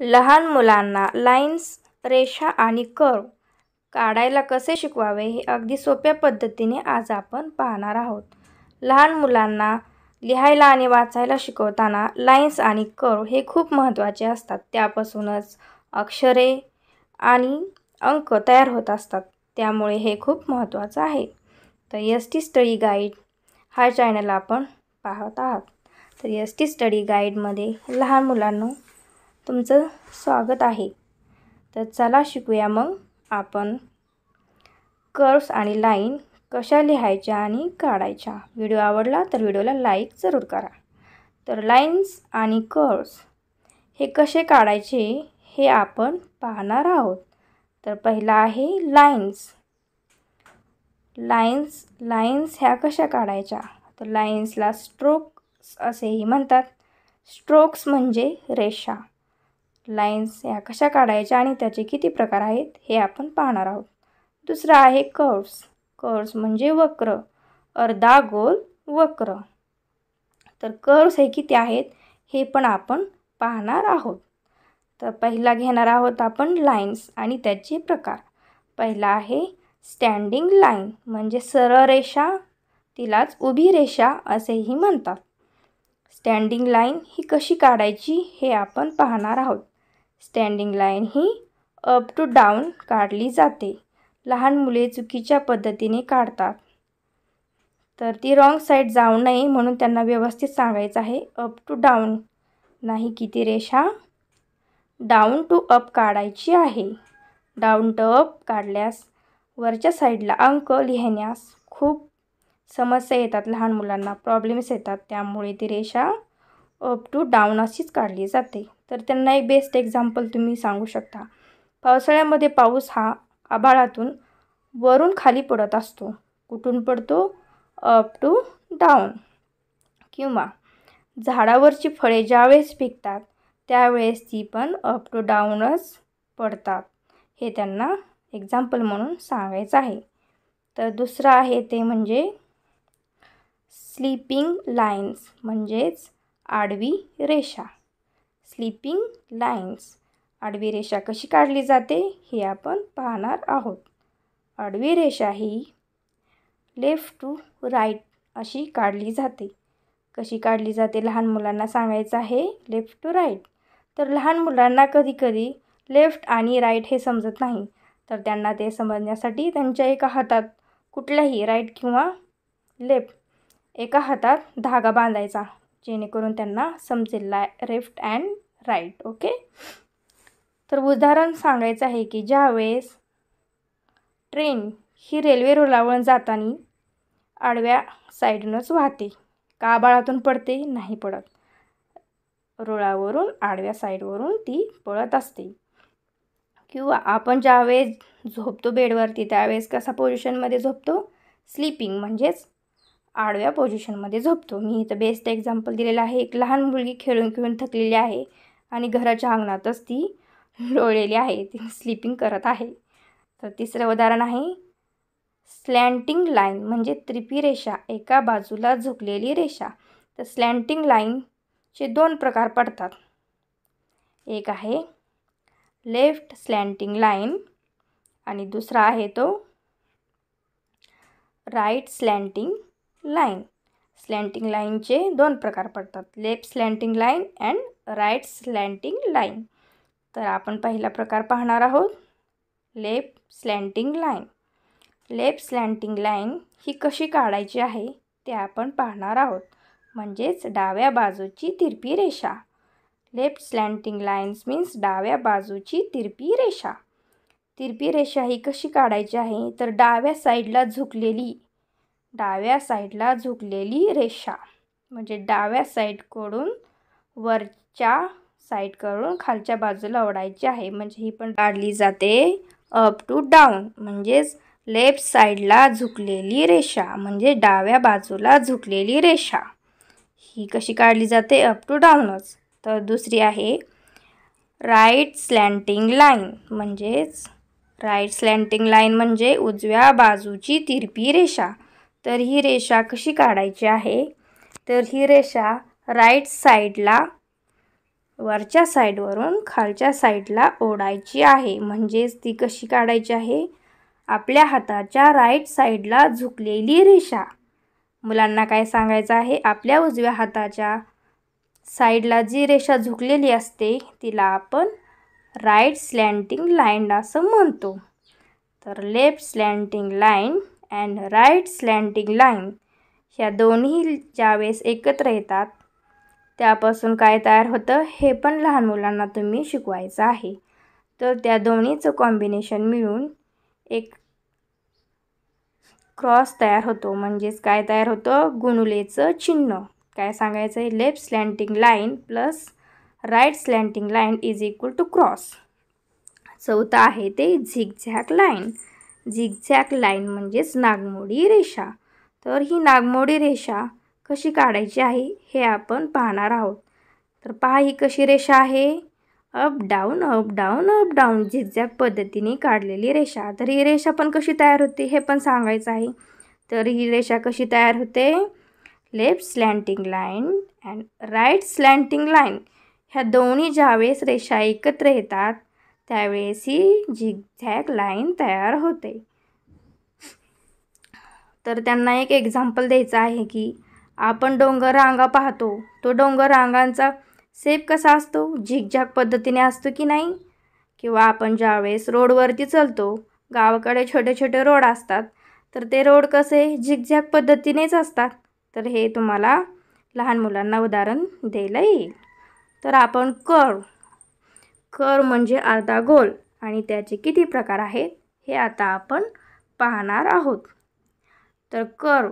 लहान मुलांना लाईन्स रेषा आणि कर्व काढायला कसे शिकवावे हे अगदी सोप्या पद्धतीने आज आपण पाहणार आहोत लहान मुलांना लिहायला आणि वाचायला शिकवताना लाईन्स आणि कर्व हे खूप महत्त्वाचे असतात त्यापासूनच अक्षरे आणि अंक तयार होत असतात त्यामुळे हे खूप महत्त्वाचं आहे तर एस टी स्टडी गाईड हा चॅनल आपण पाहत आहात तर एस टी स्टडी गाईडमध्ये लहान मुलांना तुमचं स्वागत आहे तर चला शिकूया मग आपण कर्व्स आणि लाईन कशा लिहायच्या आणि काढायच्या व्हिडिओ आवडला तर व्हिडिओला लाईक जरूर करा तर लाईन्स आणि कर्व्स हे कसे काढायचे हे आपण पाहणार आहोत तर पहिला आहे लाईन्स लाईन्स लाईन्स ह्या कशा काढायच्या तर लाईन्सला स्ट्रोक्स असेही म्हणतात स्ट्रोक्स म्हणजे रेषा लाईन्स ह्या कशा काढायच्या आणि त्याचे किती प्रकार आहेत हे आपण पाहणार आहोत दुसरं आहे कर्व्स कर्व्स म्हणजे वक्र अर्धा गोल वक्र तर कर्व्स हे किती आहेत हे पण आपण पाहणार आहोत तर पहिला घेणार आहोत आपण लाईन्स आणि त्याचे प्रकार पहिला आहे स्टँडिंग लाईन म्हणजे सरळ रेषा तिलाच उभी रेषा असेही म्हणतात स्टँडिंग लाईन ही कशी काढायची हे आपण पाहणार आहोत स्टँडिंग लाईन ही अप टू डाऊन काढली जाते लहान मुले चुकीच्या पद्धतीने काढतात तर ती रॉंग साईड जाऊ नये म्हणून त्यांना व्यवस्थित सांगायचं आहे अप टू डाऊन नाही किती रेषा डाऊन टू अप काढायची आहे डाऊन टू अप काढल्यास वरच्या साईडला अंक लिहिण्यास खूप समस्या येतात लहान मुलांना प्रॉब्लेम्स येतात त्यामुळे ती रेषा अप टू डाऊन अशीच काढली जाते तर त्यांना एक बेस्ट एक्झाम्पल तुम्ही सांगू शकता पावसाळ्यामध्ये पाऊस हा आभाळातून वरून खाली पडत असतो कुठून पडतो अप टू डाऊन किंवा झाडावरची फळे ज्यावेळेस पिकतात त्यावेळेस ती पण अप टू डाऊनच पडतात हे त्यांना एक्झाम्पल म्हणून सांगायचं आहे तर दुसरं आहे ते म्हणजे स्लीपिंग लाईन्स म्हणजेच आडवी रेषा स्लीपिंग लाईन्स आडवी रेषा कशी काढली जाते हे आपण पाहणार आहोत आडवी रेषा ही लेफ्ट टू राईट अशी काढली जाते कशी काढली जाते लहान मुलांना सांगायचं आहे लेफ्ट टू राईट तर लहान मुलांना कधीकधी लेफ्ट आणि राईट हे समजत नाही तर त्यांना ते समजण्यासाठी त्यांच्या एका हातात कुठल्याही राईट किंवा लेफ्ट एका हातात धागा बांधायचा जेणेकरून त्यांना समजेल ला लेफ्ट अँड राईट ओके तर उदाहरण सांगायचं आहे की ज्यावेळेस ट्रेन ही रेल्वे रुळावरून जाताना आडव्या साईडनंच वाहते का बाळातून पडते नाही पडत रुळावरून आडव्या साईडवरून ती पळत असते किंवा आपण ज्यावेळेस झोपतो बेडवरती त्यावेळेस कसा पोझिशनमध्ये झोपतो स्लीपिंग म्हणजेच आडव्या पोझिशनमध्ये झोपतो मी इथं बेस्ट एक्झाम्पल दिलेलं आहे एक लहान मुलगी खेळून खेळून थकलेली आहे आणि घराच्या अंगणातच ती लोळलेली आहे ती स्लीपिंग करत आहे तर तिसरं उदाहरण आहे स्लँटिंग लाईन म्हणजे त्रिपी रेषा एका बाजूला झुकलेली रेषा तर स्लँटिंग लाईनचे दोन प्रकार पडतात एक आहे लेफ्ट स्लँटिंग लाईन आणि दुसरा आहे तो राईट स्लँटिंग लाईन स्लँटिंग लाईनचे दोन प्रकार पडतात left slanting line and right slanting line तर आपण पहिला प्रकार पाहणार आहोत left slanting line left slanting line ही कशी काढायची आहे ते आपण पाहणार आहोत म्हणजेच डाव्या बाजूची तिरपी रेषा लेफ्ट स्लँटिंग लाईन्स मीन्स डाव्या बाजूची तिरपी रेषा तिरपी रेषा ही कशी काढायची आहे तर डाव्या साईडला झुकलेली डाव्या साईडला झुकलेली रेषा म्हणजे डाव्या साईडकडून वरच्या साईडकडून खालच्या बाजूला ओढायची आहे म्हणजे ही पण काढली जाते अप टू डाऊन म्हणजेच लेफ्ट साईडला झुकलेली रेषा म्हणजे डाव्या बाजूला झुकलेली रेषा ही कशी काढली जाते अप टू डाऊनच तर दुसरी आहे राईट स्लँटिंग लाईन म्हणजेच राईट स्लँटिंग लाईन म्हणजे उजव्या बाजूची तिरपी रेषा तर ही रेषा कशी काढायची आहे तर ही रेषा राईट साईडला वरच्या साईडवरून खालच्या साईडला ओढायची आहे म्हणजेच ती कशी काढायची आहे आपल्या हाताच्या राईट साईडला झुकलेली रेषा मुलांना काय सांगायचं आहे आपल्या उजव्या हाताच्या साईडला जी रेषा झुकलेली असते तिला आपण राईट स्लँटिंग लाईन असं म्हणतो तर left slanting line and right slanting line ह्या दोन्ही ज्यावेळेस एकत्र येतात त्यापासून काय तयार होतं हे पण लहान मुलांना तुम्ही शिकवायचं आहे तर त्या दोन्हीचं कॉम्बिनेशन मिळून एक क्रॉस तयार होतो म्हणजेच काय तयार होतं गुणुलेचं चिन्ह काय सांगायचं आहे left slanting line plus right slanting line is equal to cross चौथं आहे ते zig zag line zigzag line म्हणजेच नागमोडी रेषा तर ही नागमोडी रेषा कशी काढायची आहे हे आपण पाहणार आहोत तर पहा ही कशी रेषा आहे up down up down up down zigzag पद्धतीने काढलेली रेषा तर ही रेषा पण कशी तयार होते हे पण सांगायचं आहे तर ही रेषा कशी तयार होते left slanting line and right slanting line ह्या दोन्ही ज्यावेळेस रेषा एकत्र येतात त्यावेळेस ही झॅक लाईन तयार होते तर त्यांना एक एक्झाम्पल द्यायचं आहे की आपण डोंगर रांगा पाहतो तो डोंगर रांगांचा सेप कसा असतो झिगझॅग पद्धतीने असतो की नाही किंवा आपण ज्यावेळेस रोडवरती चलतो गावाकडे छोटे छोटे रोड असतात तर ते रोड कसे झॅक पद्धतीनेच असतात तर हे तुम्हाला लहान मुलांना उदाहरण द्यायला येईल तर आपण कर्व कर म्हणजे अर्धा गोल आणि त्याचे किती प्रकार आहेत हे आता आपण पाहणार आहोत तर कर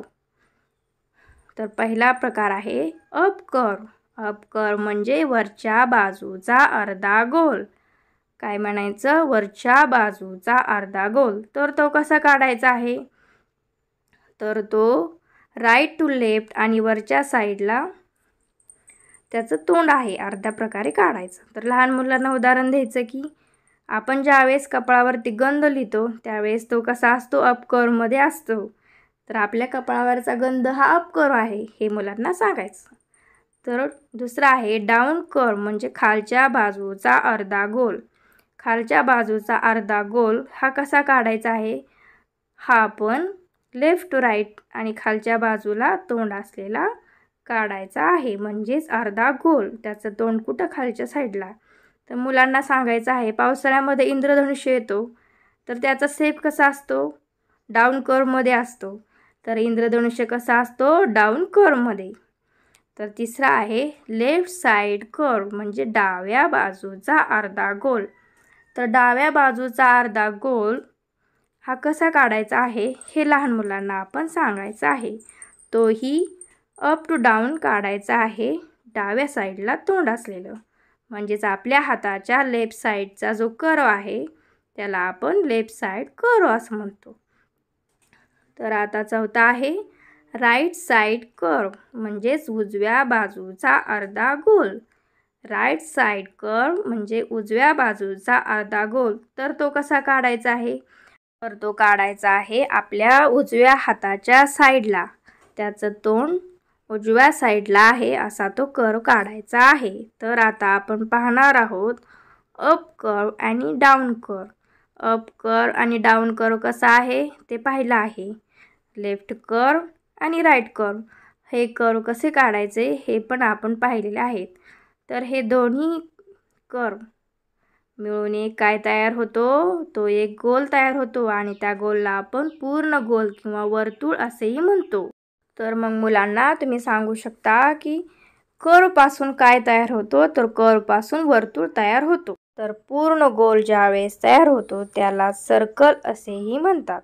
तर पहिला प्रकार आहे अप कर अप कर म्हणजे वरच्या बाजूचा अर्धा गोल काय म्हणायचं वरच्या बाजूचा अर्धा गोल तर तो कसा काढायचा आहे तर तो राईट टू लेफ्ट आणि वरच्या साईडला त्याचं तोंड आहे अर्ध्या प्रकारे काढायचं तर लहान मुलांना उदाहरण द्यायचं की आपण ज्यावेळेस कपाळावरती गंध लिहितो त्यावेळेस तो कसा असतो अपकरमध्ये असतो तर आपल्या कपाळावरचा गंध हा अपकर आहे हे मुलांना सांगायचं तर दुसरं आहे डाऊन कर म्हणजे खालच्या बाजूचा अर्धा गोल खालच्या बाजूचा अर्धा गोल हा कसा काढायचा आहे हा आपण लेफ्ट टू राईट आणि खालच्या बाजूला तोंड असलेला काढायचा आहे म्हणजेच अर्धा गोल त्याचं तोंड कुठं खालच्या साईडला तर मुलांना सांगायचं आहे पावसाळ्यामध्ये इंद्रधनुष्य येतो तर त्याचा सेप कसा असतो डाऊन कर्वमध्ये असतो तर इंद्रधनुष्य कसा असतो डाऊन कर्वमध्ये तर तिसरा आहे लेफ्ट साईड कर्व म्हणजे डाव्या बाजूचा अर्धा गोल तर डाव्या बाजूचा अर्धा गोल हा कसा काढायचा आहे हे लहान मुलांना आपण सांगायचं आहे तोही अप टू डाऊन काढायचा आहे डाव्या साईडला तोंड असलेलं म्हणजेच आपल्या हाताच्या लेफ्ट साईडचा जो कर्व आहे त्याला आपण लेफ्ट साईड कर्व असं म्हणतो तर आता चौथा आहे राईट साईड कर म्हणजेच उजव्या बाजूचा अर्धा गोल राईट साईड कर म्हणजे उजव्या बाजूचा अर्धा गोल तर तो कसा काढायचा आहे तर तो काढायचा आहे आपल्या उजव्या हाताच्या साईडला त्याचं तोंड उजव्या साईडला आहे असा तो कर्व काढायचा आहे तर आता आपण पाहणार आहोत अप कर्व आणि डाऊन कर अप कर आणि डाऊन कर कसा आहे ते पाहिलं आहे लेफ्ट कर आणि राईट कर हे कर कसे काढायचे हे पण आपण पाहिलेले आहेत तर हे दोन्ही कर मिळून एक काय तयार होतो तो एक गोल तयार होतो आणि त्या गोलला आपण पूर्ण गोल किंवा वर्तुळ असेही म्हणतो तर मग मुलांना तुम्ही सांगू शकता की कर्वपासून काय तयार होतो तर कर्वपासून वर्तुळ तयार होतो तर पूर्ण गोल ज्यावेळेस तयार होतो त्याला सर्कल असेही म्हणतात